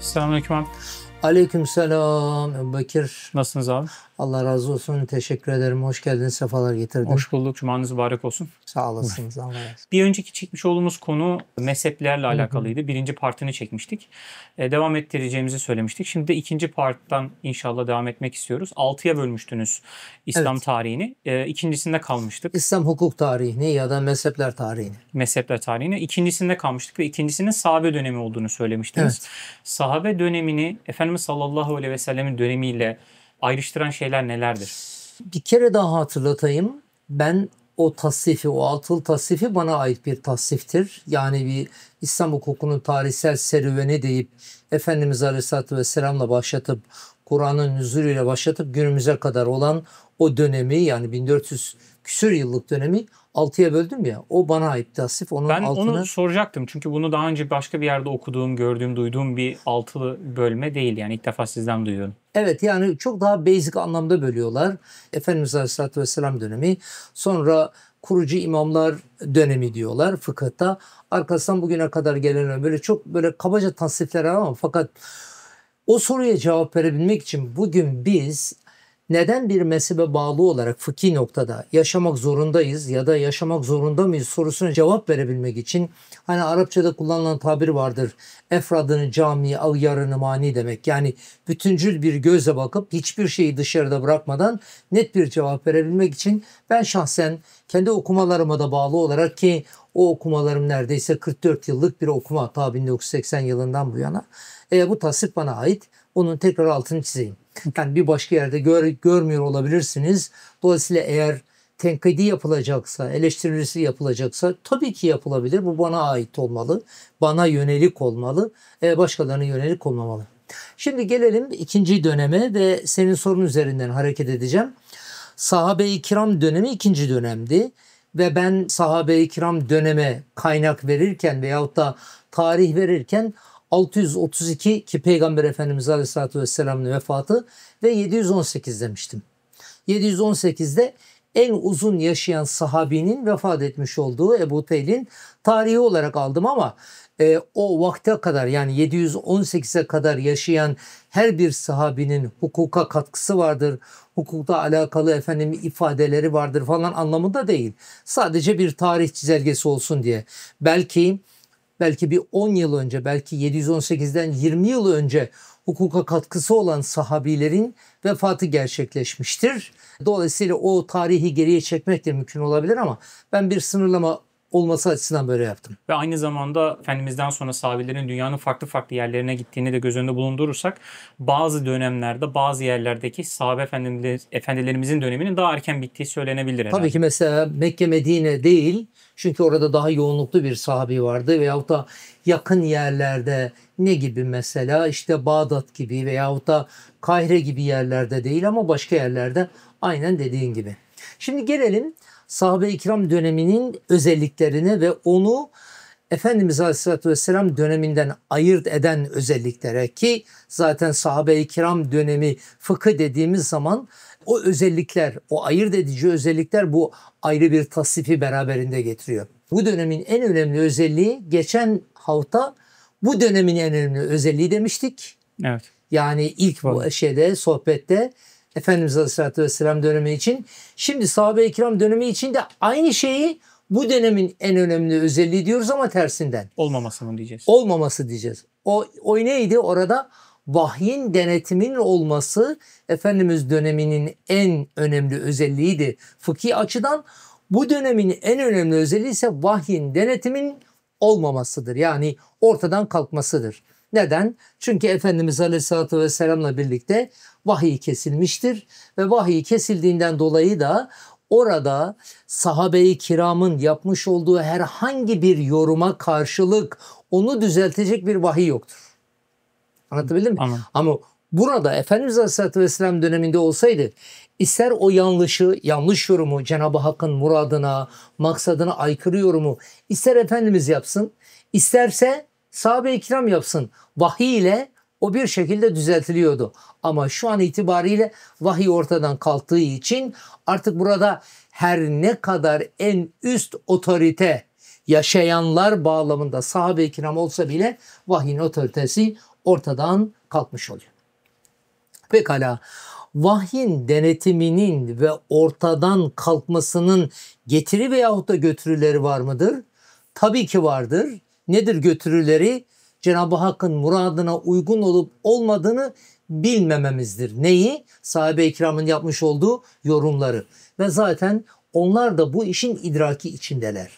Selamünaleyküm abi. Aleykümselam Ebu Bekir. Nasılsınız abi? Allah razı olsun. Teşekkür ederim. Hoş geldiniz. Sefalar getirdin. Hoş bulduk. Cumanız mübarek olsun. Sağ olasınız. Bir önceki çekmiş olduğumuz konu mezheplerle alakalıydı. Birinci partını çekmiştik. Ee, devam ettireceğimizi söylemiştik. Şimdi de ikinci parttan inşallah devam etmek istiyoruz. Altıya bölmüştünüz İslam evet. tarihini. Ee, ikincisinde kalmıştık. İslam hukuk tarihini ya da mezhepler tarihini. Mezhepler tarihini. İkincisinde kalmıştık ve ikincisinin sahabe dönemi olduğunu söylemiştiniz. Evet. Sahabe dönemini Efendimiz sallallahu aleyhi ve sellemin dönemiyle ayrıştıran şeyler nelerdir? Bir kere daha hatırlatayım. Ben o tasnifi, o altılı tasnifi bana ait bir tasniftir. Yani bir İslam hukukunun tarihsel serüveni deyip Efendimiz Aleyhisselatü Vesselam'la başlatıp Kur'an'ın nüzulüyle başlatıp günümüze kadar olan o dönemi yani 1400 küsür yıllık dönemi Altıya böldüm ya o bana ait tasif onun ben altını... Ben onu soracaktım çünkü bunu daha önce başka bir yerde okuduğum, gördüğüm, duyduğum bir altılı bölme değil yani ilk defa sizden duyuyorum. Evet yani çok daha basic anlamda bölüyorlar. Efendimiz Aleyhisselatü Vesselam dönemi sonra kurucu imamlar dönemi diyorlar fıkıhta. Arkasından bugüne kadar gelen böyle çok böyle kabaca tasnifler ama fakat o soruya cevap verebilmek için bugün biz neden bir mezhebe bağlı olarak fıkhi noktada yaşamak zorundayız ya da yaşamak zorunda mıyız sorusuna cevap verebilmek için hani Arapçada kullanılan tabir vardır. Efradını cami, avyarını mani demek. Yani bütüncül bir göze bakıp hiçbir şeyi dışarıda bırakmadan net bir cevap verebilmek için ben şahsen kendi okumalarıma da bağlı olarak ki o okumalarım neredeyse 44 yıllık bir okuma ta 1980 yılından bu yana. E, bu tasvip bana ait. Onun tekrar altını çizeyim. Yani bir başka yerde gör, görmüyor olabilirsiniz. Dolayısıyla eğer tenkidi yapılacaksa, eleştirilisi yapılacaksa tabii ki yapılabilir. Bu bana ait olmalı. Bana yönelik olmalı. E, başkalarına yönelik olmamalı. Şimdi gelelim ikinci döneme ve senin sorun üzerinden hareket edeceğim. Sahabe-i kiram dönemi ikinci dönemdi ve ben sahabe-i kiram döneme kaynak verirken veyahut da tarih verirken 632 ki Peygamber Efendimiz Aleyhisselatü Vesselam'ın vefatı ve 718 demiştim. 718'de en uzun yaşayan sahabinin vefat etmiş olduğu Ebu Teyl'in tarihi olarak aldım ama e, o vakte kadar yani 718'e kadar yaşayan her bir sahabinin hukuka katkısı vardır. hukukta alakalı efendim ifadeleri vardır falan anlamında değil. Sadece bir tarih çizelgesi olsun diye. Belki belki bir 10 yıl önce belki 718'den 20 yıl önce hukuka katkısı olan sahabilerin vefatı gerçekleşmiştir. Dolayısıyla o tarihi geriye çekmek de mümkün olabilir ama ben bir sınırlama olması açısından böyle yaptım. Ve aynı zamanda Efendimiz'den sonra sahabelerin dünyanın farklı farklı yerlerine gittiğini de göz önünde bulundurursak bazı dönemlerde bazı yerlerdeki sahabe efendilerimizin döneminin daha erken bittiği söylenebilir herhalde. Tabii ki mesela Mekke Medine değil çünkü orada daha yoğunluklu bir sahabi vardı veyahut da yakın yerlerde ne gibi mesela işte Bağdat gibi veyahut da Kahire gibi yerlerde değil ama başka yerlerde aynen dediğin gibi. Şimdi gelelim sahabe-i kiram döneminin özelliklerini ve onu Efendimiz Aleyhisselatü Vesselam döneminden ayırt eden özelliklere ki zaten sahabe-i kiram dönemi fıkı dediğimiz zaman o özellikler, o ayırt edici özellikler bu ayrı bir tasnifi beraberinde getiriyor. Bu dönemin en önemli özelliği geçen hafta bu dönemin en önemli özelliği demiştik. Evet. Yani ilk bu şeyde sohbette Efendimiz Aleyhisselatü Vesselam dönemi için. Şimdi sahabe-i kiram dönemi için de aynı şeyi bu dönemin en önemli özelliği diyoruz ama tersinden. Olmaması mı diyeceğiz? Olmaması diyeceğiz. O, o neydi orada? Vahyin denetimin olması Efendimiz döneminin en önemli özelliğiydi fıkhi açıdan. Bu dönemin en önemli özelliği ise vahyin denetimin olmamasıdır. Yani ortadan kalkmasıdır. Neden? Çünkü Efendimiz Aleyhisselatü Vesselam'la birlikte vahiy kesilmiştir ve vahiy kesildiğinden dolayı da orada sahabe-i kiramın yapmış olduğu herhangi bir yoruma karşılık onu düzeltecek bir vahiy yoktur. Anlatabildim mi? Anladım. Ama burada Efendimiz Aleyhisselatü Vesselam döneminde olsaydı ister o yanlışı, yanlış yorumu Cenab-ı Hakk'ın muradına, maksadına aykırı yorumu ister Efendimiz yapsın, isterse sahabe ikram yapsın. Vahiy ile o bir şekilde düzeltiliyordu. Ama şu an itibariyle vahiy ortadan kalktığı için artık burada her ne kadar en üst otorite yaşayanlar bağlamında sahabe ikram olsa bile vahyin otoritesi ortadan kalkmış oluyor. Pekala vahyin denetiminin ve ortadan kalkmasının getiri veyahut da götürüleri var mıdır? Tabii ki vardır. Nedir götürüleri? Cenab-ı Hakk'ın muradına uygun olup olmadığını bilmememizdir. Neyi? Sahabe-i kiramın yapmış olduğu yorumları. Ve zaten onlar da bu işin idraki içindeler.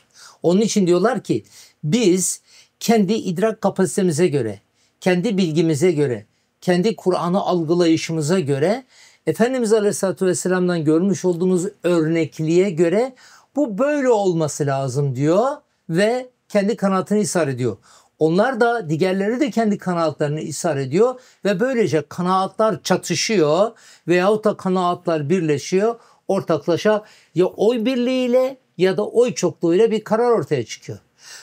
Onun için diyorlar ki biz kendi idrak kapasitemize göre, kendi bilgimize göre, kendi Kur'an'ı algılayışımıza göre, Efendimiz Aleyhisselatü Vesselam'dan görmüş olduğumuz örnekliğe göre bu böyle olması lazım diyor ve kendi kanatını isar ediyor. Onlar da diğerleri de kendi kanaatlarını isar ediyor ve böylece kanaatlar çatışıyor veyahut da kanaatlar birleşiyor. Ortaklaşa ya oy birliğiyle ya da oy çokluğuyla bir karar ortaya çıkıyor.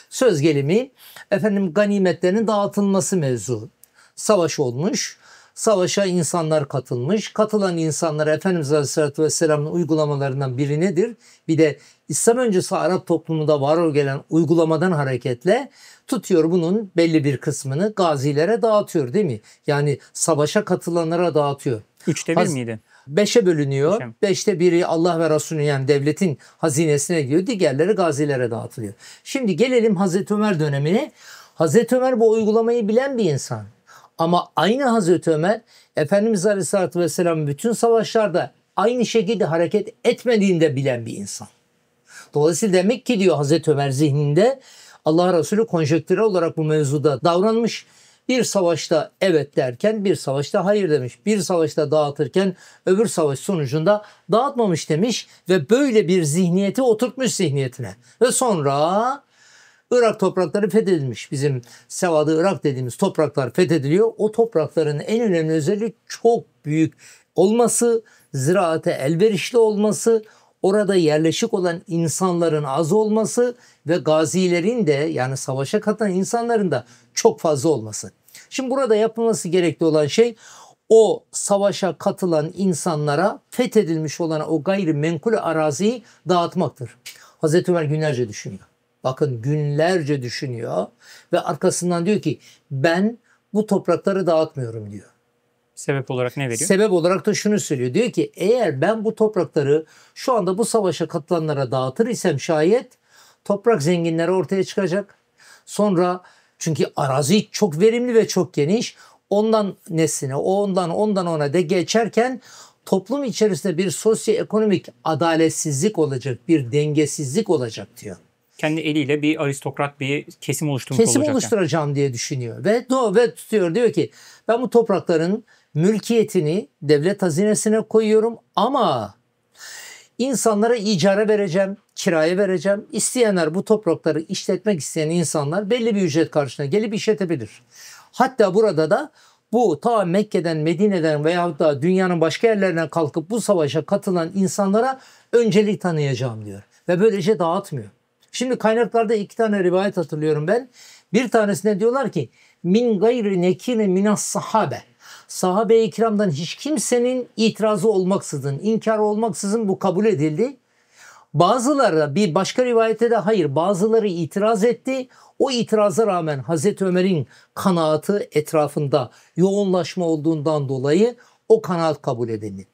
Söz gelimi efendim ganimetlerin dağıtılması mevzu. Savaş olmuş savaşa insanlar katılmış. Katılan insanlar Efendimiz Aleyhisselatü Vesselam'ın uygulamalarından biri nedir? Bir de İslam öncesi Arap toplumunda var gelen uygulamadan hareketle tutuyor bunun belli bir kısmını gazilere dağıtıyor değil mi? Yani savaşa katılanlara dağıtıyor. Üçte bir Haz- miydi? Beşe bölünüyor. Beşe. Beşte biri Allah ve Resulü yani devletin hazinesine gidiyor. Diğerleri gazilere dağıtılıyor. Şimdi gelelim Hazreti Ömer dönemine. Hazreti Ömer bu uygulamayı bilen bir insan. Ama aynı Hazreti Ömer Efendimiz Aleyhisselatü Vesselam bütün savaşlarda aynı şekilde hareket etmediğini de bilen bir insan. Dolayısıyla demek ki diyor Hazreti Ömer zihninde Allah Resulü konjektürel olarak bu mevzuda davranmış. Bir savaşta evet derken bir savaşta hayır demiş. Bir savaşta dağıtırken öbür savaş sonucunda dağıtmamış demiş ve böyle bir zihniyeti oturtmuş zihniyetine. Ve sonra Irak toprakları fethedilmiş. Bizim Sevadı Irak dediğimiz topraklar fethediliyor. O toprakların en önemli özelliği çok büyük olması, ziraate elverişli olması, orada yerleşik olan insanların az olması ve gazilerin de yani savaşa katılan insanların da çok fazla olması. Şimdi burada yapılması gerekli olan şey o savaşa katılan insanlara fethedilmiş olan o gayrimenkul araziyi dağıtmaktır. Hazreti Ömer günlerce düşünüyor. Bakın günlerce düşünüyor ve arkasından diyor ki ben bu toprakları dağıtmıyorum diyor. Sebep olarak ne veriyor? Sebep olarak da şunu söylüyor. Diyor ki eğer ben bu toprakları şu anda bu savaşa katılanlara dağıtır isem şayet toprak zenginleri ortaya çıkacak. Sonra çünkü arazi çok verimli ve çok geniş. Ondan nesline, ondan ondan ona de geçerken toplum içerisinde bir sosyoekonomik adaletsizlik olacak, bir dengesizlik olacak diyor kendi eliyle bir aristokrat bir kesim oluşturmuş kesim olacak. Kesim oluşturacağım yani. diye düşünüyor. Ve, do, ve tutuyor diyor ki ben bu toprakların mülkiyetini devlet hazinesine koyuyorum ama insanlara icare vereceğim, kiraya vereceğim. İsteyenler bu toprakları işletmek isteyen insanlar belli bir ücret karşılığında gelip işletebilir. Hatta burada da bu ta Mekke'den, Medine'den veya da dünyanın başka yerlerine kalkıp bu savaşa katılan insanlara öncelik tanıyacağım diyor. Ve böylece dağıtmıyor. Şimdi kaynaklarda iki tane rivayet hatırlıyorum ben. Bir tanesine diyorlar ki min gayri nekine minas sahabe. Sahabe-i kiramdan hiç kimsenin itirazı olmaksızın, inkar olmaksızın bu kabul edildi. Bazıları bir başka rivayette de hayır bazıları itiraz etti. O itiraza rağmen Hazreti Ömer'in kanaatı etrafında yoğunlaşma olduğundan dolayı o kanaat kabul edildi.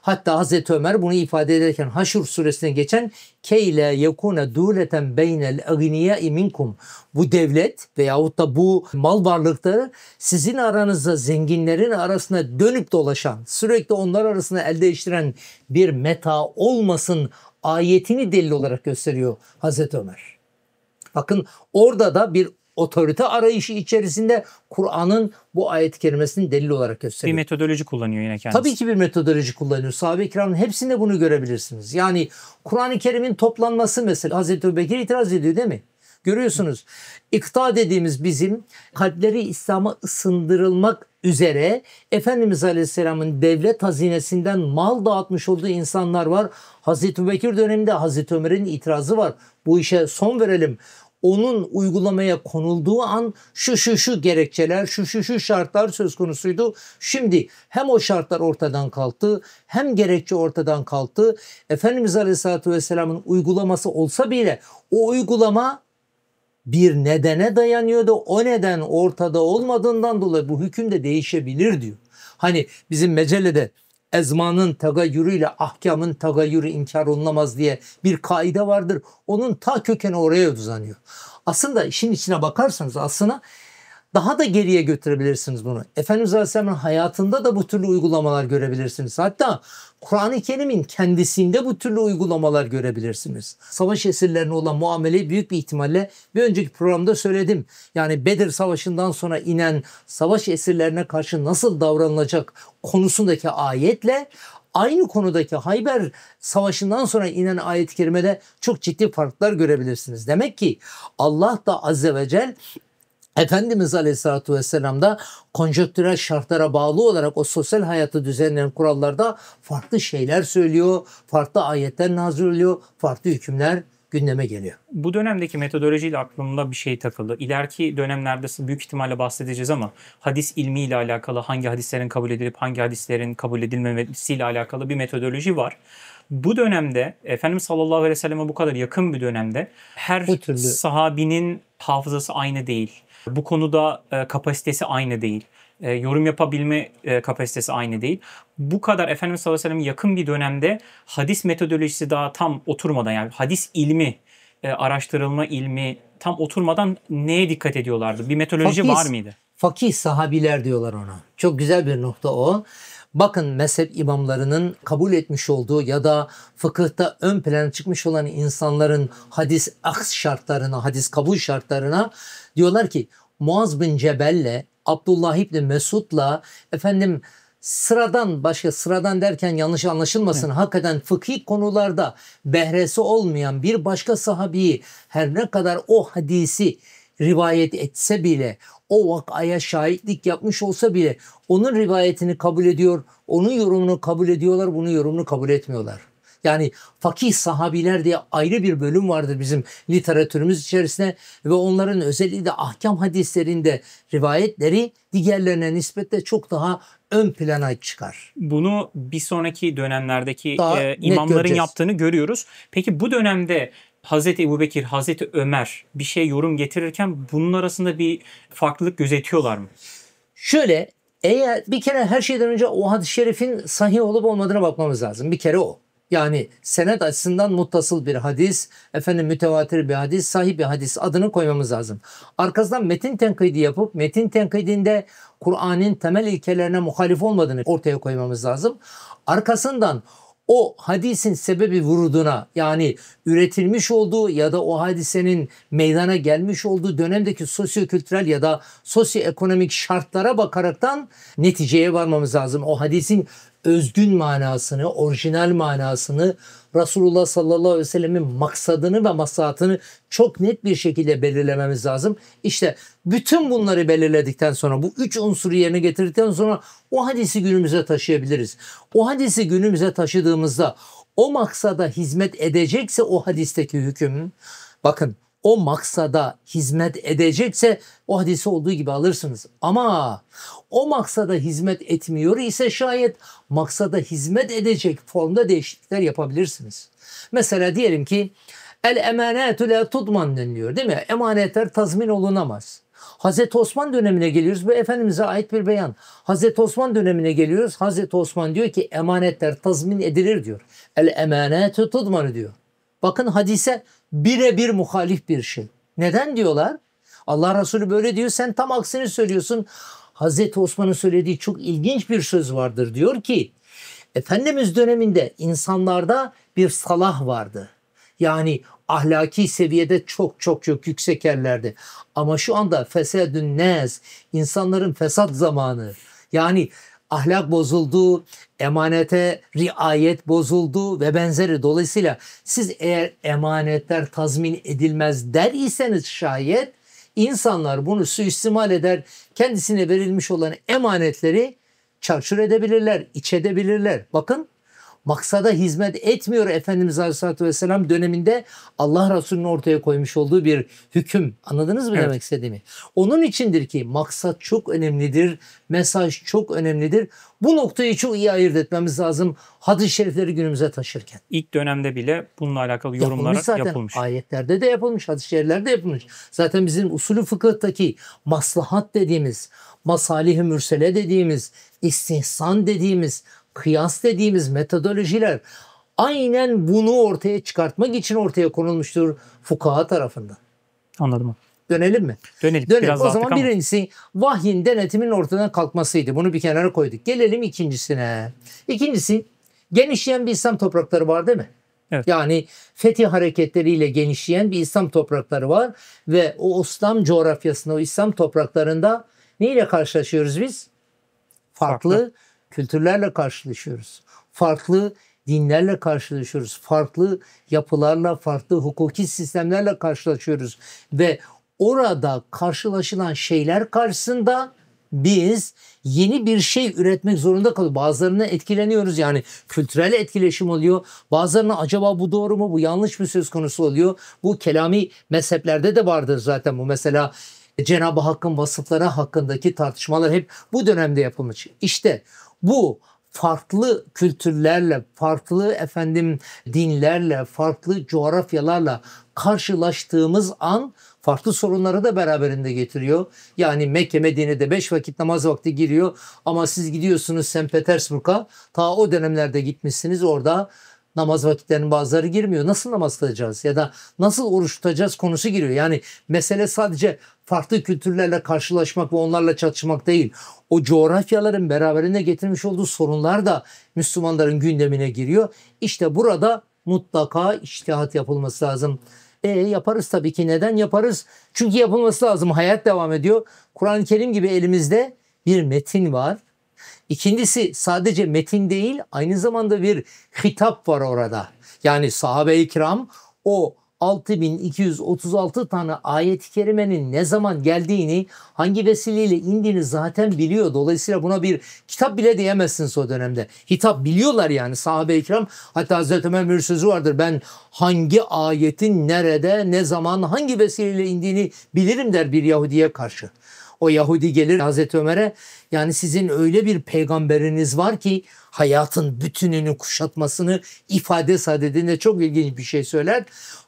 Hatta Hazreti Ömer bunu ifade ederken Haşr suresine geçen keyle yekune duleten beynel agniya minkum. Bu devlet veyahut da bu mal varlıkları sizin aranızda zenginlerin arasında dönüp dolaşan, sürekli onlar arasında el değiştiren bir meta olmasın ayetini delil olarak gösteriyor Hazreti Ömer. Bakın orada da bir otorite arayışı içerisinde Kur'an'ın bu ayet-i kerimesini delil olarak gösteriyor. Bir metodoloji kullanıyor yine kendisi. Tabii ki bir metodoloji kullanıyor. Sahabe-i kiramın hepsinde bunu görebilirsiniz. Yani Kur'an-ı Kerim'in toplanması mesela Hazreti Bekir itiraz ediyor değil mi? Görüyorsunuz ikta dediğimiz bizim kalpleri İslam'a ısındırılmak üzere Efendimiz Aleyhisselam'ın devlet hazinesinden mal dağıtmış olduğu insanlar var. Hazreti Bekir döneminde Hazreti Ömer'in itirazı var. Bu işe son verelim onun uygulamaya konulduğu an şu şu şu gerekçeler, şu şu şu şartlar söz konusuydu. Şimdi hem o şartlar ortadan kalktı, hem gerekçe ortadan kalktı. Efendimiz Aleyhisselatü Vesselam'ın uygulaması olsa bile o uygulama bir nedene dayanıyordu. O neden ortada olmadığından dolayı bu hüküm de değişebilir diyor. Hani bizim mecelede ezmanın tagayyürüyle ahkamın tagayyürü inkar olunamaz diye bir kaide vardır. Onun ta kökeni oraya uzanıyor. Aslında işin içine bakarsanız aslında daha da geriye götürebilirsiniz bunu. Efendimiz Aleyhisselam'ın hayatında da bu türlü uygulamalar görebilirsiniz. Hatta Kur'an-ı Kerim'in kendisinde bu türlü uygulamalar görebilirsiniz. Savaş esirlerine olan muamele büyük bir ihtimalle bir önceki programda söyledim. Yani Bedir Savaşı'ndan sonra inen savaş esirlerine karşı nasıl davranılacak konusundaki ayetle aynı konudaki Hayber Savaşı'ndan sonra inen ayet-i kerimede çok ciddi farklar görebilirsiniz. Demek ki Allah da Azze ve Celle Efendimiz Aleyhisselatü Vesselam da konjöktürel şartlara bağlı olarak o sosyal hayatı düzenleyen kurallarda farklı şeyler söylüyor, farklı ayetler nazil farklı hükümler gündeme geliyor. Bu dönemdeki metodolojiyle aklımda bir şey takıldı. İleriki dönemlerde büyük ihtimalle bahsedeceğiz ama hadis ilmiyle alakalı hangi hadislerin kabul edilip hangi hadislerin kabul edilmemesiyle alakalı bir metodoloji var bu dönemde Efendimiz sallallahu aleyhi ve selleme bu kadar yakın bir dönemde her sahabinin hafızası aynı değil. Bu konuda e, kapasitesi aynı değil. E, yorum yapabilme e, kapasitesi aynı değil. Bu kadar Efendimiz sallallahu aleyhi ve yakın bir dönemde hadis metodolojisi daha tam oturmadan yani hadis ilmi araştırılma ilmi tam oturmadan neye dikkat ediyorlardı? Bir metodoloji fakih, var mıydı? Fakih sahabiler diyorlar ona. Çok güzel bir nokta o. Bakın mezhep imamlarının kabul etmiş olduğu ya da fıkıhta ön plana çıkmış olan insanların hadis aks şartlarına, hadis kabul şartlarına Diyorlar ki Muaz bin Cebel'le Abdullah İbni Mesud'la efendim sıradan başka sıradan derken yanlış anlaşılmasın evet. hakikaten fıkhi konularda behresi olmayan bir başka sahabiyi her ne kadar o hadisi rivayet etse bile o vakaya şahitlik yapmış olsa bile onun rivayetini kabul ediyor, onun yorumunu kabul ediyorlar, bunun yorumunu kabul etmiyorlar. Yani fakih sahabiler diye ayrı bir bölüm vardır bizim literatürümüz içerisinde ve onların özelliği de ahkam hadislerinde rivayetleri diğerlerine nispetle çok daha ön plana çıkar. Bunu bir sonraki dönemlerdeki daha e, imamların yaptığını görüyoruz. Peki bu dönemde Hazreti Ebubekir, Hazreti Ömer bir şey yorum getirirken bunun arasında bir farklılık gözetiyorlar mı? Şöyle eğer bir kere her şeyden önce o hadis-i şerifin sahih olup olmadığına bakmamız lazım. Bir kere o. Yani senet açısından muttasıl bir hadis, efendim mütevatir bir hadis, sahih bir hadis adını koymamız lazım. Arkasından metin tenkidi yapıp metin tenkidinde Kur'an'ın temel ilkelerine muhalif olmadığını ortaya koymamız lazım. Arkasından o hadisin sebebi vurduğuna, yani üretilmiş olduğu ya da o hadisenin meydana gelmiş olduğu dönemdeki sosyokültürel ya da sosyoekonomik şartlara bakaraktan neticeye varmamız lazım. O hadisin özgün manasını, orijinal manasını, Resulullah sallallahu aleyhi ve sellemin maksadını ve masatını çok net bir şekilde belirlememiz lazım. İşte bütün bunları belirledikten sonra bu üç unsuru yerine getirdikten sonra o hadisi günümüze taşıyabiliriz. O hadisi günümüze taşıdığımızda o maksada hizmet edecekse o hadisteki hüküm bakın o maksada hizmet edecekse o hadisi olduğu gibi alırsınız. Ama o maksada hizmet etmiyor ise şayet maksada hizmet edecek formda değişiklikler yapabilirsiniz. Mesela diyelim ki el emanetü la tudman deniliyor değil mi? Emanetler tazmin olunamaz. Hazreti Osman dönemine geliyoruz. Bu Efendimiz'e ait bir beyan. Hazreti Osman dönemine geliyoruz. Hazreti Osman diyor ki emanetler tazmin edilir diyor. El emanetü tudmanı diyor. Bakın hadise birebir muhalif bir şey. Neden diyorlar? Allah Resulü böyle diyor sen tam aksini söylüyorsun. Hazreti Osman'ın söylediği çok ilginç bir söz vardır. Diyor ki Efendimiz döneminde insanlarda bir salah vardı. Yani ahlaki seviyede çok çok çok yüksek yerlerde. Ama şu anda fesedün nez, insanların fesat zamanı. Yani ahlak bozuldu, emanete riayet bozuldu ve benzeri. Dolayısıyla siz eğer emanetler tazmin edilmez der iseniz şayet insanlar bunu suistimal eder, kendisine verilmiş olan emanetleri çarçur edebilirler, iç edebilirler. Bakın maksada hizmet etmiyor Efendimiz Aleyhisselatü Vesselam döneminde Allah Resulü'nün ortaya koymuş olduğu bir hüküm. Anladınız mı evet. demek istediğimi? Onun içindir ki maksat çok önemlidir, mesaj çok önemlidir. Bu noktayı çok iyi ayırt etmemiz lazım hadis-i şerifleri günümüze taşırken. İlk dönemde bile bununla alakalı yorumlar yapılmış. Zaten yapılmış. ayetlerde de yapılmış, hadis-i şeriflerde yapılmış. Zaten bizim usulü fıkıhtaki maslahat dediğimiz, masalih-i mürsele dediğimiz, istihsan dediğimiz kıyas dediğimiz metodolojiler aynen bunu ortaya çıkartmak için ortaya konulmuştur fukaha tarafından. Anladım. Dönelim mi? Dönelim. Dönelim. Biraz o zaman ama. birincisi vahyin denetimin ortadan kalkmasıydı. Bunu bir kenara koyduk. Gelelim ikincisine. İkincisi genişleyen bir İslam toprakları var değil mi? Evet. Yani fetih hareketleriyle genişleyen bir İslam toprakları var ve o İslam coğrafyasında, o İslam topraklarında neyle karşılaşıyoruz biz? Farklı, Farklı kültürlerle karşılaşıyoruz. Farklı dinlerle karşılaşıyoruz. Farklı yapılarla, farklı hukuki sistemlerle karşılaşıyoruz ve orada karşılaşılan şeyler karşısında biz yeni bir şey üretmek zorunda kalıyoruz. Bazılarına etkileniyoruz yani kültürel etkileşim oluyor. Bazılarına acaba bu doğru mu bu yanlış mı söz konusu oluyor. Bu kelami mezheplerde de vardır zaten bu mesela Cenab-ı Hakk'ın vasıfları hakkındaki tartışmalar hep bu dönemde yapılmış. İşte bu farklı kültürlerle, farklı efendim dinlerle, farklı coğrafyalarla karşılaştığımız an farklı sorunları da beraberinde getiriyor. Yani Mekke Medine'de 5 vakit namaz vakti giriyor ama siz gidiyorsunuz St. Petersburg'a ta o dönemlerde gitmişsiniz orada namaz vakitlerinin bazıları girmiyor. Nasıl namaz kılacağız ya da nasıl oruç tutacağız konusu giriyor. Yani mesele sadece farklı kültürlerle karşılaşmak ve onlarla çatışmak değil. O coğrafyaların beraberinde getirmiş olduğu sorunlar da Müslümanların gündemine giriyor. İşte burada mutlaka iştihat yapılması lazım. E yaparız tabii ki. Neden yaparız? Çünkü yapılması lazım. Hayat devam ediyor. Kur'an-ı Kerim gibi elimizde bir metin var İkincisi sadece metin değil aynı zamanda bir hitap var orada. Yani sahabe-i kiram o 6236 tane ayet-i kerimenin ne zaman geldiğini, hangi vesileyle indiğini zaten biliyor. Dolayısıyla buna bir kitap bile diyemezsiniz o dönemde. Hitap biliyorlar yani sahabe-i kiram. Hatta Hazreti Ömer bir sözü vardır. Ben hangi ayetin nerede, ne zaman, hangi vesileyle indiğini bilirim der bir Yahudi'ye karşı. O Yahudi gelir Hazreti Ömer'e yani sizin öyle bir peygamberiniz var ki hayatın bütününü kuşatmasını ifade sadedinde çok ilginç bir şey söyler.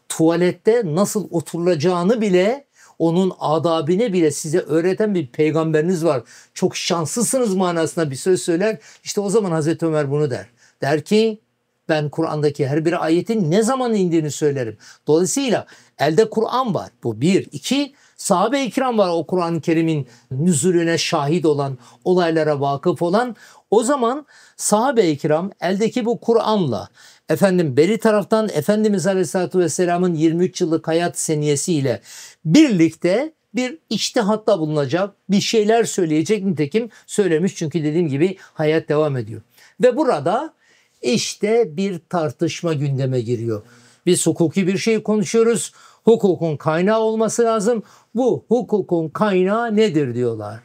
Tuvalette nasıl oturulacağını bile onun adabine bile size öğreten bir peygamberiniz var. Çok şanslısınız manasında bir söz söyler. İşte o zaman Hazreti Ömer bunu der. Der ki ben Kur'an'daki her bir ayetin ne zaman indiğini söylerim. Dolayısıyla elde Kur'an var. Bu bir. iki Sahabe-i kiram var o Kur'an-ı Kerim'in nüzulüne şahit olan, olaylara vakıf olan. O zaman sahabe-i kiram eldeki bu Kur'an'la efendim beri taraftan Efendimiz Aleyhisselatü Vesselam'ın 23 yıllık hayat seniyesiyle birlikte bir içtihatta bulunacak, bir şeyler söyleyecek nitekim söylemiş çünkü dediğim gibi hayat devam ediyor. Ve burada işte bir tartışma gündeme giriyor. Biz hukuki bir şey konuşuyoruz. Hukukun kaynağı olması lazım. Bu hukukun kaynağı nedir diyorlar.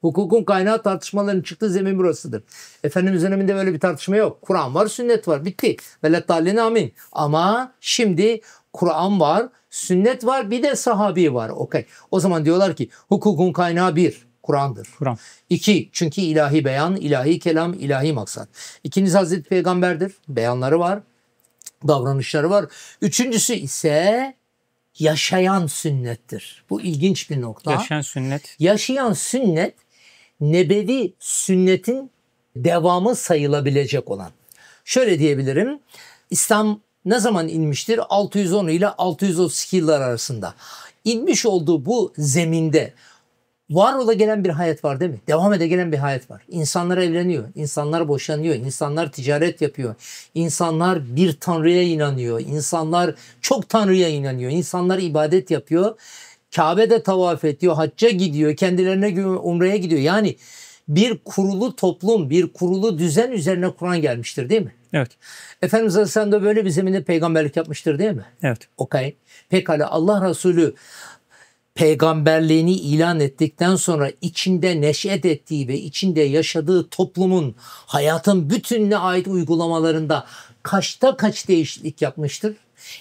Hukukun kaynağı tartışmaların çıktığı zemin burasıdır. Efendimiz döneminde böyle bir tartışma yok. Kur'an var, sünnet var. Bitti. Veletallin amin. Ama şimdi Kur'an var, sünnet var, bir de sahabi var. Okey. O zaman diyorlar ki hukukun kaynağı bir. Kur'an'dır. Kur'an. İki, çünkü ilahi beyan, ilahi kelam, ilahi maksat. İkincisi Hazreti Peygamber'dir. Beyanları var, davranışları var. Üçüncüsü ise yaşayan sünnettir. Bu ilginç bir nokta. Yaşayan sünnet. Yaşayan sünnet nebevi sünnetin devamı sayılabilecek olan. Şöyle diyebilirim. İslam ne zaman inmiştir? 610 ile 632 yıllar arasında. İnmiş olduğu bu zeminde var ola gelen bir hayat var değil mi? Devam ede gelen bir hayat var. İnsanlar evleniyor, insanlar boşanıyor, insanlar ticaret yapıyor, insanlar bir tanrıya inanıyor, insanlar çok tanrıya inanıyor, insanlar ibadet yapıyor. Kabe'de tavaf ediyor, hacca gidiyor, kendilerine umreye gidiyor. Yani bir kurulu toplum, bir kurulu düzen üzerine Kur'an gelmiştir değil mi? Evet. Efendimiz Aleyhisselam da böyle bir zeminde peygamberlik yapmıştır değil mi? Evet. Okey. Pekala Allah Resulü peygamberliğini ilan ettikten sonra içinde neşet ettiği ve içinde yaşadığı toplumun hayatın bütününe ait uygulamalarında kaçta kaç değişiklik yapmıştır?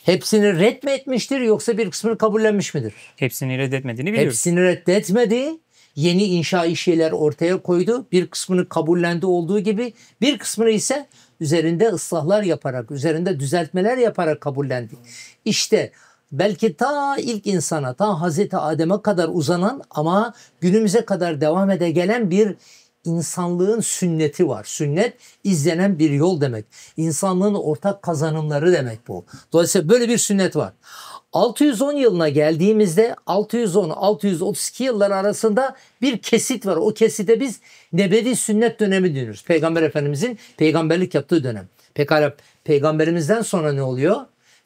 Hepsini red mi etmiştir yoksa bir kısmını kabullenmiş midir? Hepsini reddetmediğini biliyoruz. Hepsini reddetmedi. Yeni inşai şeyler ortaya koydu. Bir kısmını kabullendi olduğu gibi bir kısmını ise üzerinde ıslahlar yaparak, üzerinde düzeltmeler yaparak kabullendi. İşte belki ta ilk insana, ta Hazreti Adem'e kadar uzanan ama günümüze kadar devam ede gelen bir insanlığın sünneti var. Sünnet izlenen bir yol demek. İnsanlığın ortak kazanımları demek bu. Dolayısıyla böyle bir sünnet var. 610 yılına geldiğimizde 610-632 yılları arasında bir kesit var. O keside biz nebevi sünnet dönemi diyoruz. Peygamber Efendimizin peygamberlik yaptığı dönem. Pekala peygamberimizden sonra ne oluyor?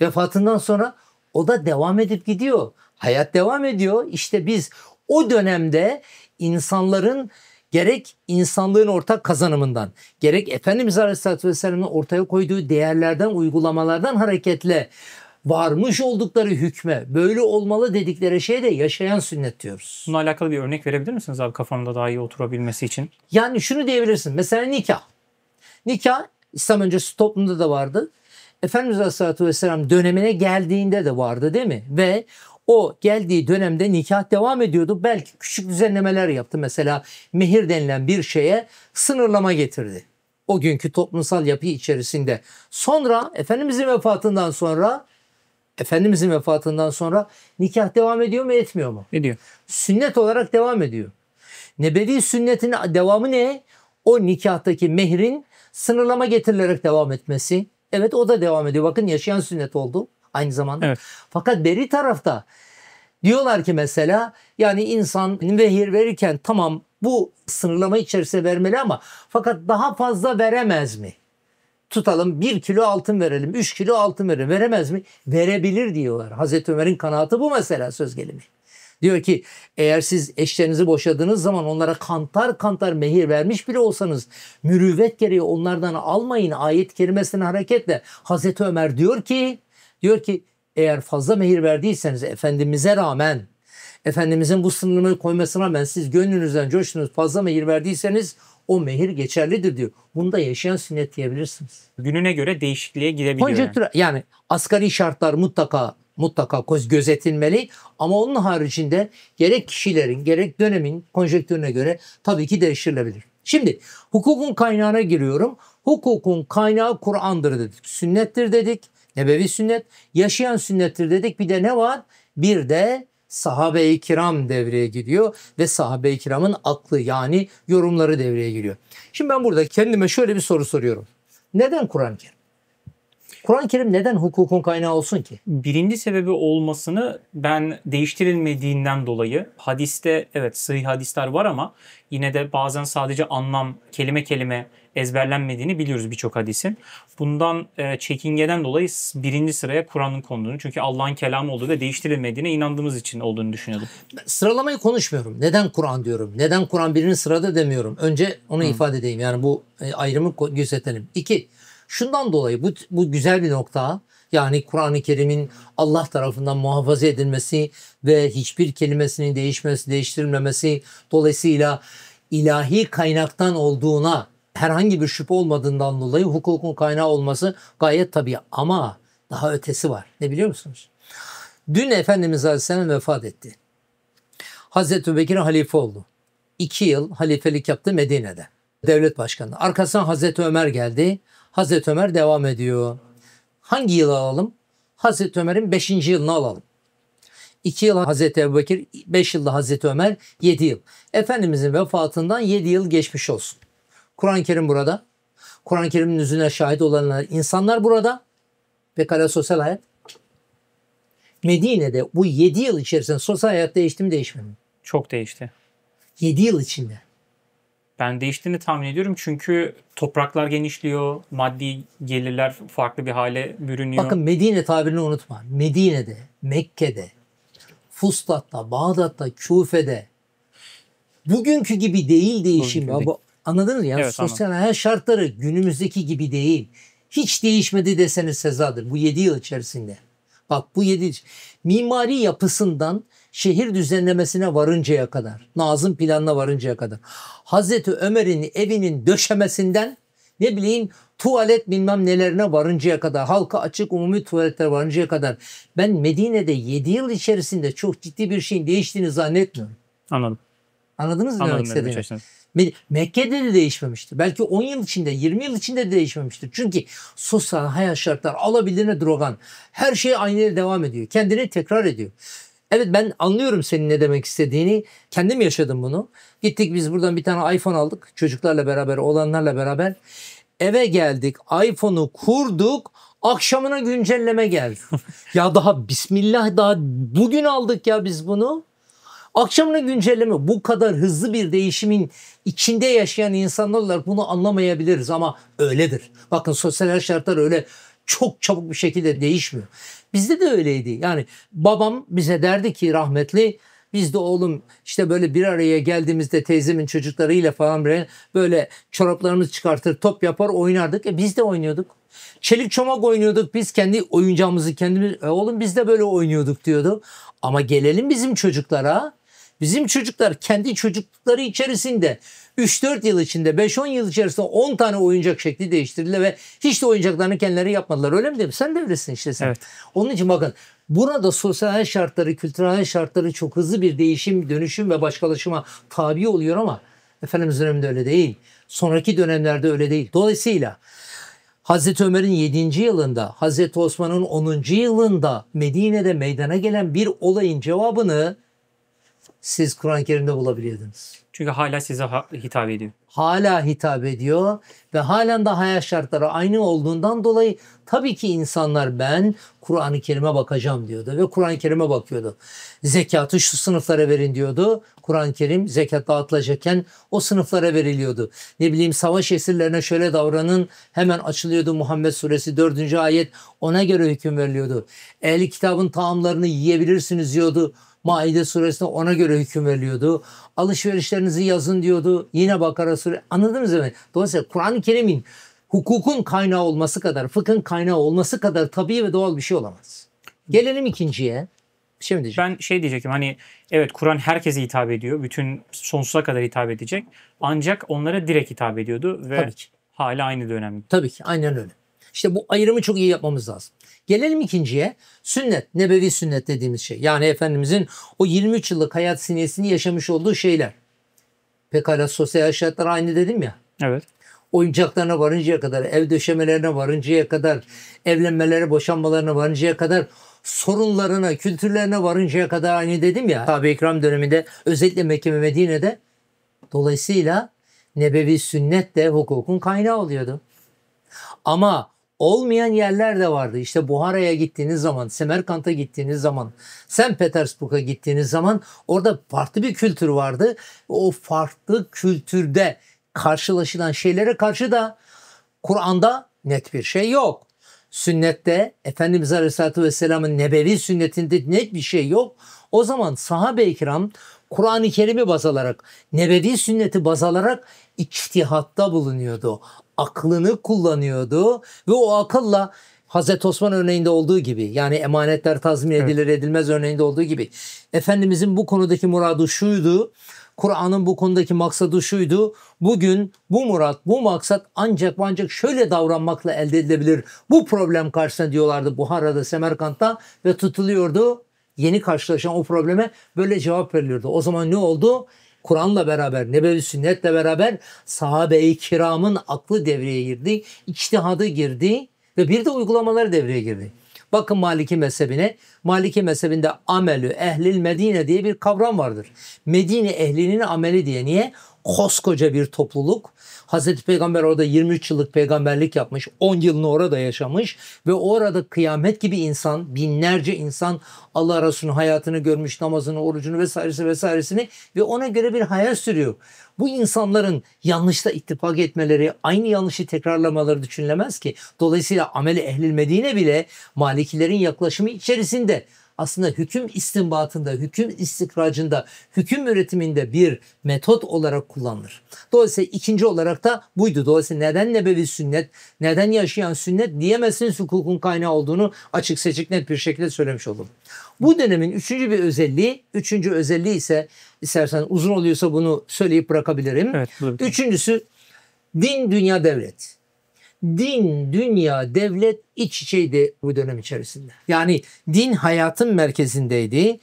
Vefatından sonra o da devam edip gidiyor. Hayat devam ediyor. İşte biz o dönemde insanların gerek insanlığın ortak kazanımından, gerek Efendimiz Aleyhisselatü Vesselam'ın ortaya koyduğu değerlerden, uygulamalardan hareketle varmış oldukları hükme, böyle olmalı dedikleri şeye de yaşayan sünnet diyoruz. Bununla alakalı bir örnek verebilir misiniz abi kafamda daha iyi oturabilmesi için? Yani şunu diyebilirsin. Mesela nikah. Nikah İslam öncesi toplumda da vardı. Efendimiz Aleyhisselatü Vesselam dönemine geldiğinde de vardı değil mi? Ve o geldiği dönemde nikah devam ediyordu. Belki küçük düzenlemeler yaptı. Mesela mehir denilen bir şeye sınırlama getirdi. O günkü toplumsal yapı içerisinde. Sonra Efendimizin vefatından sonra Efendimizin vefatından sonra nikah devam ediyor mu etmiyor mu? Ediyor. Sünnet olarak devam ediyor. Nebevi sünnetin devamı ne? O nikahtaki mehrin sınırlama getirilerek devam etmesi. Evet o da devam ediyor. Bakın yaşayan sünnet oldu aynı zamanda. Evet. Fakat beri tarafta diyorlar ki mesela yani insan vehir verirken tamam bu sınırlama içerisine vermeli ama fakat daha fazla veremez mi? Tutalım bir kilo altın verelim, üç kilo altın verelim. Veremez mi? Verebilir diyorlar. Hazreti Ömer'in kanaatı bu mesela söz gelimi. Diyor ki eğer siz eşlerinizi boşadığınız zaman onlara kantar kantar mehir vermiş bile olsanız mürüvvet gereği onlardan almayın ayet kelimesine hareketle. Hazreti Ömer diyor ki diyor ki eğer fazla mehir verdiyseniz Efendimiz'e rağmen Efendimiz'in bu sınırını koymasına rağmen siz gönlünüzden coştunuz fazla mehir verdiyseniz o mehir geçerlidir diyor. Bunda yaşayan sünnet diyebilirsiniz. Gününe göre değişikliğe gidebiliyor. yani. yani asgari şartlar mutlaka mutlaka göz gözetilmeli. Ama onun haricinde gerek kişilerin gerek dönemin konjektürüne göre tabii ki değiştirilebilir. Şimdi hukukun kaynağına giriyorum. Hukukun kaynağı Kur'an'dır dedik. Sünnettir dedik. Nebevi sünnet. Yaşayan sünnettir dedik. Bir de ne var? Bir de sahabe-i kiram devreye giriyor ve sahabe-i kiramın aklı yani yorumları devreye giriyor. Şimdi ben burada kendime şöyle bir soru soruyorum. Neden Kur'an-ı Kerim? Kur'an-ı Kerim neden hukukun kaynağı olsun ki? Birinci sebebi olmasını ben değiştirilmediğinden dolayı hadiste evet sahih hadisler var ama yine de bazen sadece anlam kelime kelime ezberlenmediğini biliyoruz birçok hadisin. Bundan e, çekingeden dolayı birinci sıraya Kur'an'ın konduğunu çünkü Allah'ın kelamı olduğu ve değiştirilmediğine inandığımız için olduğunu düşünüyordum. Ben sıralamayı konuşmuyorum. Neden Kur'an diyorum? Neden Kur'an birinin sırada demiyorum. Önce onu Hı. ifade edeyim. Yani bu e, ayrımı gözetelim. İki, Şundan dolayı bu, bu güzel bir nokta. Yani Kur'an-ı Kerim'in Allah tarafından muhafaza edilmesi ve hiçbir kelimesinin değişmesi, değiştirilmemesi dolayısıyla ilahi kaynaktan olduğuna herhangi bir şüphe olmadığından dolayı hukukun kaynağı olması gayet tabii ama daha ötesi var. Ne biliyor musunuz? Dün Efendimiz Aleyhisselam vefat etti. Hazreti Bekir halife oldu. İki yıl halifelik yaptı Medine'de. Devlet başkanı. Arkasından Hazreti Ömer geldi. Hazreti Ömer devam ediyor. Hangi yılı alalım? Hazreti Ömer'in 5. yılını alalım. 2 yıl Hazreti Ebubekir, 5 yılda Hazreti Ömer, 7 yıl. Efendimizin vefatından 7 yıl geçmiş olsun. Kur'an-ı Kerim burada. Kur'an-ı Kerim'in yüzüne şahit olanlar, insanlar burada. Pekala sosyal hayat. Medine'de bu 7 yıl içerisinde sosyal hayat değişti mi değişmedi mi? Çok değişti. 7 yıl içinde. Ben değiştiğini tahmin ediyorum çünkü topraklar genişliyor, maddi gelirler farklı bir hale bürünüyor. Bakın Medine tabirini unutma. Medine'de, Mekke'de, Fustat'ta, Bağdat'ta, Küfe'de bugünkü gibi değil değişim. Bugünkü Anladınız ya? Evet, Sosyal anladım. hayat şartları günümüzdeki gibi değil. Hiç değişmedi deseniz sezadır bu 7 yıl içerisinde. Bak bu 7 mimari yapısından şehir düzenlemesine varıncaya kadar, Nazım planına varıncaya kadar. Hazreti Ömer'in evinin döşemesinden ne bileyim tuvalet bilmem nelerine varıncaya kadar, halka açık umumi tuvaletler varıncaya kadar. Ben Medine'de 7 yıl içerisinde çok ciddi bir şeyin değiştiğini zannetmiyorum. Anladım. Anladınız mı Anladım demek istediğimi? Mekke'de de değişmemiştir. Belki 10 yıl içinde, 20 yıl içinde de değişmemiştir. Çünkü sosyal hayat şartlar, alabildiğine drogan. Her şey aynı devam ediyor. Kendini tekrar ediyor. Evet ben anlıyorum senin ne demek istediğini. Kendim yaşadım bunu. Gittik biz buradan bir tane iPhone aldık. Çocuklarla beraber, olanlarla beraber. Eve geldik. iPhone'u kurduk. Akşamına güncelleme geldi. ya daha bismillah daha bugün aldık ya biz bunu. Akşamına güncelleme bu kadar hızlı bir değişimin içinde yaşayan insanlar olarak bunu anlamayabiliriz ama öyledir. Bakın sosyal şartlar öyle çok çabuk bir şekilde değişmiyor. Bizde de öyleydi. Yani babam bize derdi ki rahmetli biz de oğlum işte böyle bir araya geldiğimizde teyzemin çocuklarıyla falan böyle, böyle çoraplarımızı çıkartır top yapar oynardık. E biz de oynuyorduk. Çelik çomak oynuyorduk biz kendi oyuncağımızı kendimiz e oğlum biz de böyle oynuyorduk diyordu. Ama gelelim bizim çocuklara. Bizim çocuklar kendi çocuklukları içerisinde 3-4 yıl içinde 5-10 yıl içerisinde 10 tane oyuncak şekli değiştirildi ve hiç de oyuncaklarını kendileri yapmadılar. Öyle mi değil mi? Sen de öylesin işte sen. Evet. Onun için bakın Burada sosyal şartları, kültürel şartları çok hızlı bir değişim, dönüşüm ve başkalaşıma tabi oluyor ama Efendimiz döneminde öyle değil. Sonraki dönemlerde öyle değil. Dolayısıyla Hazreti Ömer'in 7. yılında, Hazreti Osman'ın 10. yılında Medine'de meydana gelen bir olayın cevabını siz Kur'an-ı Kerim'de bulabiliyordunuz. Çünkü hala size hitap ediyor. Hala hitap ediyor ve halen de hayat şartları aynı olduğundan dolayı tabii ki insanlar ben Kur'an-ı Kerim'e bakacağım diyordu ve Kur'an-ı Kerim'e bakıyordu. Zekatı şu sınıflara verin diyordu. Kur'an-ı Kerim zekat dağıtılacakken o sınıflara veriliyordu. Ne bileyim savaş esirlerine şöyle davranın hemen açılıyordu Muhammed suresi 4. ayet ona göre hüküm veriliyordu. Ehli kitabın taamlarını yiyebilirsiniz diyordu. Maide suresinde ona göre hüküm veriyordu. Alışverişlerinizi yazın diyordu. Yine Bakara suresi. Anladınız mı? Dolayısıyla Kur'an-ı Kerim'in hukukun kaynağı olması kadar, fıkhın kaynağı olması kadar tabii ve doğal bir şey olamaz. Gelelim ikinciye. Şey mi diyeceğim? Ben şey diyecektim hani evet Kur'an herkese hitap ediyor. Bütün sonsuza kadar hitap edecek. Ancak onlara direkt hitap ediyordu ve Tabii ki. hala aynı dönemde. Tabii ki aynen öyle. İşte bu ayrımı çok iyi yapmamız lazım. Gelelim ikinciye. Sünnet, nebevi sünnet dediğimiz şey. Yani Efendimizin o 23 yıllık hayat sinesini yaşamış olduğu şeyler. Pekala sosyal şartlar aynı dedim ya. Evet. Oyuncaklarına varıncaya kadar, ev döşemelerine varıncaya kadar, evlenmelere, boşanmalarına varıncaya kadar, sorunlarına, kültürlerine varıncaya kadar aynı dedim ya. Tabi ikram döneminde özellikle Mekke ve Medine'de. Dolayısıyla nebevi sünnet de hukukun kaynağı oluyordu. Ama olmayan yerler de vardı. İşte Buhara'ya gittiğiniz zaman, Semerkant'a gittiğiniz zaman, St. Petersburg'a gittiğiniz zaman orada farklı bir kültür vardı. O farklı kültürde karşılaşılan şeylere karşı da Kur'an'da net bir şey yok. Sünnette Efendimiz Aleyhisselatü Vesselam'ın nebevi sünnetinde net bir şey yok. O zaman sahabe-i kiram Kur'an-ı Kerim'i baz alarak, nebevi sünneti baz alarak içtihatta bulunuyordu aklını kullanıyordu ve o akılla Hazreti Osman örneğinde olduğu gibi yani emanetler tazmin edilir edilmez örneğinde olduğu gibi Efendimizin bu konudaki muradı şuydu. Kur'an'ın bu konudaki maksadı şuydu. Bugün bu murat, bu maksat ancak ancak şöyle davranmakla elde edilebilir. Bu problem karşısında diyorlardı Buhara'da, Semerkant'ta ve tutuluyordu. Yeni karşılaşan o probleme böyle cevap veriliyordu. O zaman ne oldu? Kur'an'la beraber, Nebevi Sünnet'le beraber sahabe-i kiramın aklı devreye girdi, içtihadı girdi ve bir de uygulamaları devreye girdi. Bakın Maliki mezhebine. Maliki mezhebinde amelü ehlil Medine diye bir kavram vardır. Medine ehlinin ameli diye. Niye? koskoca bir topluluk. Hazreti Peygamber orada 23 yıllık peygamberlik yapmış, 10 yılını orada yaşamış ve orada kıyamet gibi insan, binlerce insan Allah Resulü'nün hayatını görmüş, namazını, orucunu vesairesi vesairesini ve ona göre bir hayal sürüyor. Bu insanların yanlışta ittifak etmeleri, aynı yanlışı tekrarlamaları düşünülemez ki. Dolayısıyla ameli ehlil bile Malikilerin yaklaşımı içerisinde aslında hüküm istinbatında, hüküm istikracında, hüküm üretiminde bir metot olarak kullanılır. Dolayısıyla ikinci olarak da buydu. Dolayısıyla neden nebevi sünnet, neden yaşayan sünnet diyemezsiniz hukukun kaynağı olduğunu açık seçik net bir şekilde söylemiş oldum. Bu dönemin üçüncü bir özelliği, üçüncü özelliği ise istersen uzun oluyorsa bunu söyleyip bırakabilirim. Evet, Üçüncüsü din, dünya, devlet din, dünya, devlet iç içeydi bu dönem içerisinde. Yani din hayatın merkezindeydi,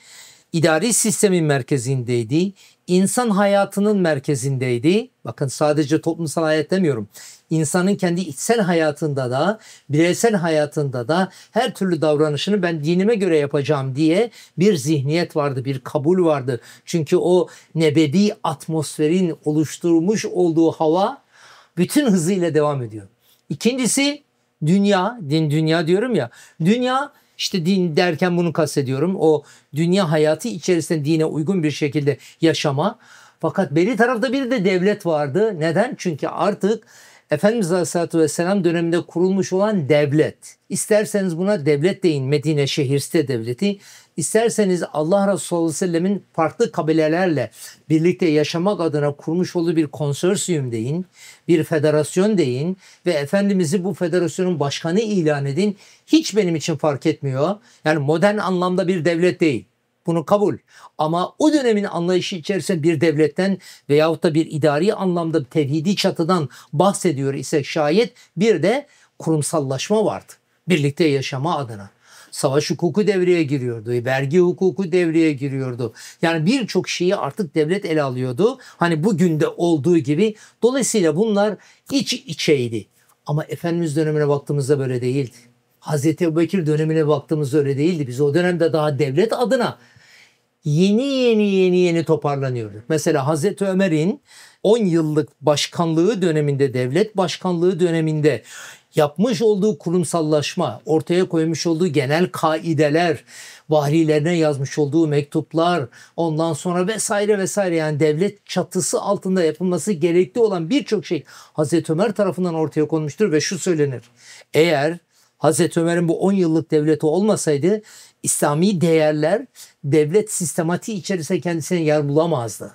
idari sistemin merkezindeydi, insan hayatının merkezindeydi. Bakın sadece toplumsal hayat demiyorum. İnsanın kendi içsel hayatında da, bireysel hayatında da her türlü davranışını ben dinime göre yapacağım diye bir zihniyet vardı, bir kabul vardı. Çünkü o nebevi atmosferin oluşturmuş olduğu hava bütün hızıyla devam ediyor. İkincisi dünya, din dünya diyorum ya. Dünya işte din derken bunu kastediyorum. O dünya hayatı içerisinde dine uygun bir şekilde yaşama. Fakat beri tarafta bir de devlet vardı. Neden? Çünkü artık Efendimiz Aleyhisselatü Vesselam döneminde kurulmuş olan devlet. İsterseniz buna devlet deyin. Medine şehir devleti. İsterseniz Allah Resulü sallallahu aleyhi ve sellemin farklı kabilelerle birlikte yaşamak adına kurmuş olduğu bir konsorsiyum deyin, bir federasyon deyin ve Efendimiz'i bu federasyonun başkanı ilan edin. Hiç benim için fark etmiyor. Yani modern anlamda bir devlet değil. Bunu kabul. Ama o dönemin anlayışı içerisinde bir devletten veyahut da bir idari anlamda tevhidi çatıdan bahsediyor ise şayet bir de kurumsallaşma vardı. Birlikte yaşama adına. Savaş hukuku devreye giriyordu. Vergi hukuku devreye giriyordu. Yani birçok şeyi artık devlet ele alıyordu. Hani bugün de olduğu gibi. Dolayısıyla bunlar iç içeydi. Ama Efendimiz dönemine baktığımızda böyle değildi. Hazreti Ebubekir dönemine baktığımızda öyle değildi. Biz o dönemde daha devlet adına yeni yeni yeni yeni toparlanıyorduk. Mesela Hazreti Ömer'in 10 yıllık başkanlığı döneminde, devlet başkanlığı döneminde yapmış olduğu kurumsallaşma, ortaya koymuş olduğu genel kaideler, vahilerine yazmış olduğu mektuplar, ondan sonra vesaire vesaire yani devlet çatısı altında yapılması gerekli olan birçok şey Hazreti Ömer tarafından ortaya konmuştur ve şu söylenir. Eğer Hazreti Ömer'in bu 10 yıllık devleti olmasaydı İslami değerler devlet sistematiği içerisinde kendisine yer bulamazdı.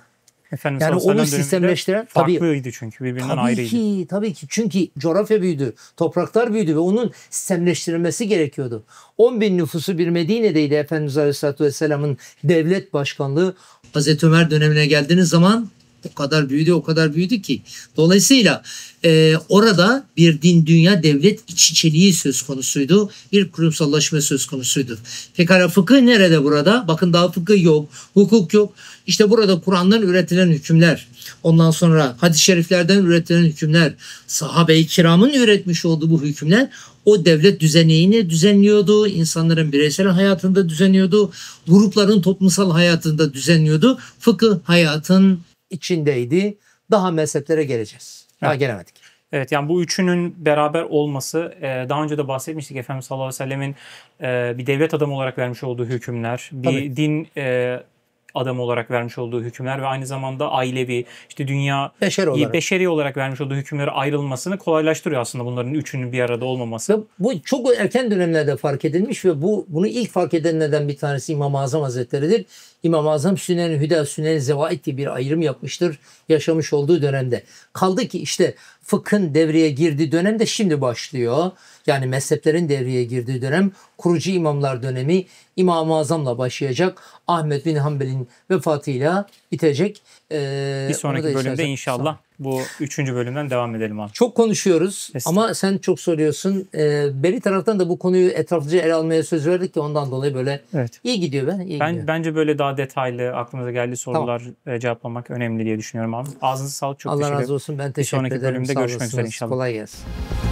Efendim, yani onu sistemleştiren tabii, çünkü birbirinden tabii ayrıydı. Ki, tabii ki çünkü coğrafya büyüdü, topraklar büyüdü ve onun sistemleştirilmesi gerekiyordu. 10 bin nüfusu bir Medine'deydi Efendimiz Aleyhisselatü Vesselam'ın devlet başkanlığı. Hazreti Ömer dönemine geldiğiniz zaman o kadar büyüdü o kadar büyüdü ki. Dolayısıyla e, orada bir din dünya devlet iç içeliği söz konusuydu. Bir kurumsallaşma söz konusuydu. Pekala fıkıh nerede burada? Bakın daha fıkıh yok, hukuk yok. İşte burada Kur'an'dan üretilen hükümler, ondan sonra hadis-i şeriflerden üretilen hükümler, sahabe-i kiramın üretmiş olduğu bu hükümler o devlet düzenini düzenliyordu. insanların bireysel hayatında düzenliyordu. Grupların toplumsal hayatında düzenliyordu. Fıkıh hayatın içindeydi. Daha mezheplere geleceğiz. Daha evet. gelemedik. Evet yani bu üçünün beraber olması e, daha önce de bahsetmiştik Efendimiz sallallahu aleyhi ve sellemin e, bir devlet adamı olarak vermiş olduğu hükümler, bir Tabii. din e, adamı olarak vermiş olduğu hükümler ve aynı zamanda ailevi işte dünya beşeri olarak, beşeri olarak vermiş olduğu hükümlere ayrılmasını kolaylaştırıyor aslında bunların üçünün bir arada olmaması. bu çok erken dönemlerde fark edilmiş ve bu bunu ilk fark edenlerden bir tanesi İmam Azam Hazretleri'dir. İmam-ı Azam sünnel hüda sünnel zevait diye bir ayrım yapmıştır yaşamış olduğu dönemde. Kaldı ki işte fıkhın devreye girdiği dönem de şimdi başlıyor. Yani mezheplerin devreye girdiği dönem kurucu imamlar dönemi İmam-ı Azam'la başlayacak. Ahmet bin Hanbel'in vefatıyla bitecek. Ee, bir sonraki bölümde istersen. inşallah bu üçüncü bölümden devam edelim abi. Çok konuşuyoruz Kesinlikle. ama sen çok soruyorsun. Ee, beri taraftan da bu konuyu etraflıca ele almaya söz verdik ki ondan dolayı böyle evet. iyi gidiyor ben. Iyi ben gidiyor. bence böyle daha detaylı aklımıza geldiği sorular tamam. E, cevaplamak önemli diye düşünüyorum abi. Ağzınıza sağlık çok Allah teşekkür ederim. Allah razı olsun ben teşekkür ederim. Bir sonraki ederim. bölümde Sağ görüşmek üzere inşallah. Kolay gelsin.